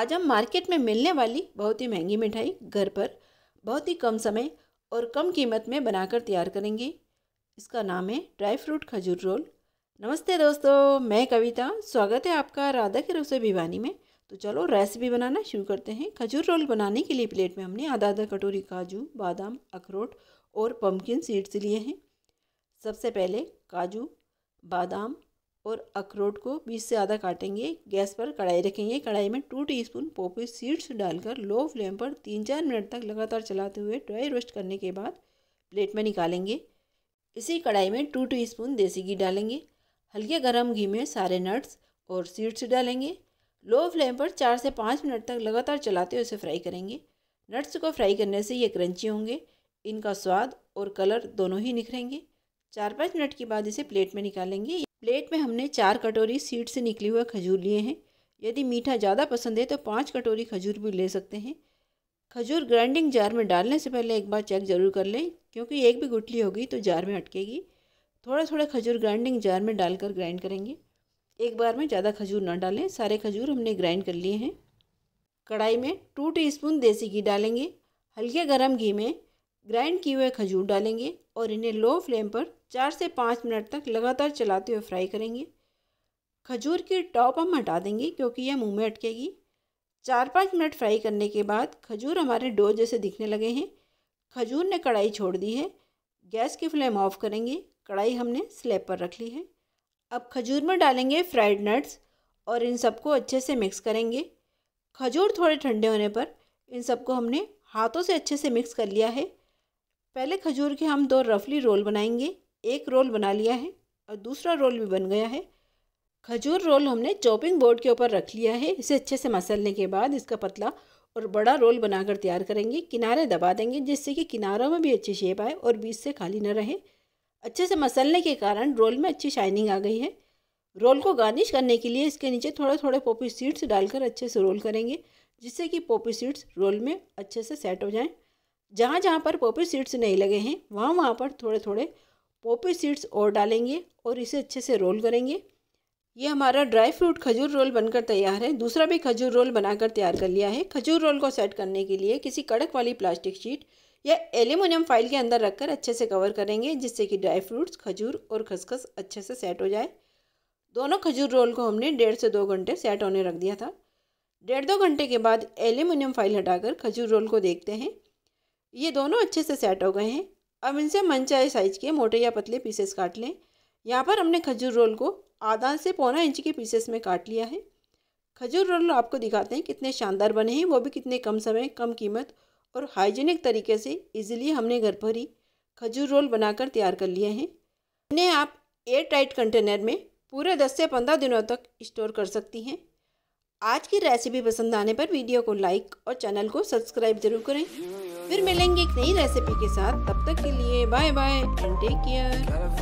आज हम मार्केट में मिलने वाली बहुत ही महंगी मिठाई घर पर बहुत ही कम समय और कम कीमत में बनाकर तैयार करेंगे इसका नाम है ड्राई फ्रूट खजूर रोल नमस्ते दोस्तों मैं कविता स्वागत है आपका राधा की रसोई भिवानी में तो चलो रेसिपी बनाना शुरू करते हैं खजूर रोल बनाने के लिए प्लेट में हमने आधा आधा कटोरी काजू बादाम अखरोट और पम्पकिन सीड्स लिए हैं सबसे पहले काजू बादाम और अखरोट को बीच से आधा काटेंगे गैस पर कढ़ाई रखेंगे कढ़ाई में टू टीस्पून पोपी सीड्स डालकर लो फ्लेम पर तीन चार मिनट तक लगातार चलाते हुए ड्राई रोस्ट करने के बाद प्लेट में निकालेंगे इसी कढ़ाई में टू टीस्पून देसी घी डालेंगे हल्के गर्म घी में सारे नट्स और सीड्स डालेंगे लो फ्लेम पर चार से पाँच मिनट तक लगातार चलाते हुए इसे फ्राई करेंगे नट्स को फ्राई करने से ये क्रंची होंगे इनका स्वाद और कलर दोनों ही निखरेंगे चार पाँच मिनट के बाद इसे प्लेट में निकालेंगे प्लेट में हमने चार कटोरी सीड से निकले हुए खजूर लिए हैं यदि मीठा ज़्यादा पसंद है तो पाँच कटोरी खजूर भी ले सकते हैं खजूर ग्राइंडिंग जार में डालने से पहले एक बार चेक ज़रूर कर लें क्योंकि एक भी गुटली होगी तो जार में अटकेगी थोड़ा थोड़ा खजूर ग्राइंडिंग जार में डालकर ग्राइंड करेंगे एक बार में ज़्यादा खजूर ना डालें सारे खजूर हमने ग्राइंड कर लिए हैं कढ़ाई में टू स्पून देसी घी डालेंगे हल्के गर्म घी में ग्राइंड किए हुए खजूर डालेंगे और इन्हें लो फ्लेम पर चार से पाँच मिनट तक लगातार चलाते हुए फ्राई करेंगे खजूर की टॉप हम हटा देंगे क्योंकि यह मुंह में अटकेगी चार पाँच मिनट फ्राई करने के बाद खजूर हमारे डो जैसे दिखने लगे हैं खजूर ने कढ़ाई छोड़ दी है गैस की फ्लेम ऑफ करेंगे कढ़ाई हमने स्लेब पर रख ली है अब खजूर में डालेंगे फ्राइड नट्स और इन सबको अच्छे से मिक्स करेंगे खजूर थोड़े ठंडे होने पर इन सबको हमने हाथों से अच्छे से मिक्स कर लिया है पहले खजूर के हम दो रफली रोल बनाएंगे एक रोल बना लिया है और दूसरा रोल भी बन गया है खजूर रोल हमने चॉपिंग बोर्ड के ऊपर रख लिया है इसे अच्छे से मसलने के बाद इसका पतला और बड़ा रोल बनाकर तैयार करेंगे किनारे दबा देंगे जिससे कि किनारों में भी अच्छी शेप आए और बीच से खाली न रहे अच्छे से मसलने के कारण रोल में अच्छी शाइनिंग आ गई है रोल को गार्निश करने के लिए इसके नीचे थोड़े थोड़े पोपी सीड्स डालकर अच्छे से रोल करेंगे जिससे कि पोपी सीड्स रोल में अच्छे से सेट हो जाएं जहाँ जहाँ पर पोपी सीड्स नहीं लगे हैं वहाँ वहाँ पर थोड़े थोड़े पोपी सीड्स और डालेंगे और इसे अच्छे से रोल करेंगे ये हमारा ड्राई फ्रूट खजूर रोल बनकर तैयार है दूसरा भी खजूर रोल बनाकर तैयार कर लिया है खजूर रोल को सेट करने के लिए किसी कड़क वाली प्लास्टिक शीट या एल्यूमिनियम फाइल के अंदर रखकर अच्छे से कवर करेंगे जिससे कि ड्राई फ्रूट्स खजूर और खसखस अच्छे से सेट हो जाए दोनों खजूर रोल को हमने डेढ़ से दो घंटे सेट होने रख दिया था डेढ़ दो घंटे के बाद एल्यूमिनियम फाइल हटाकर खजूर रोल को देखते हैं ये दोनों अच्छे से सेट हो गए हैं अब इनसे मनचाहे साइज के मोटे या पतले पीसेस काट लें यहाँ पर हमने खजूर रोल को आधा से पौना इंच के पीसेस में काट लिया है खजूर रोल आपको दिखाते हैं कितने शानदार बने हैं वो भी कितने कम समय कम कीमत और हाइजीनिक तरीके से इजीली हमने घर पर ही खजूर रोल बनाकर तैयार कर लिए हैं इन्हें आप एयर टाइट कंटेनर में पूरे दस से पंद्रह दिनों तक स्टोर कर सकती हैं आज की रेसिपी पसंद आने पर वीडियो को लाइक और चैनल को सब्सक्राइब जरूर करें फिर मिलेंगे एक नई रेसिपी के साथ तब तक के लिए bye bye and take care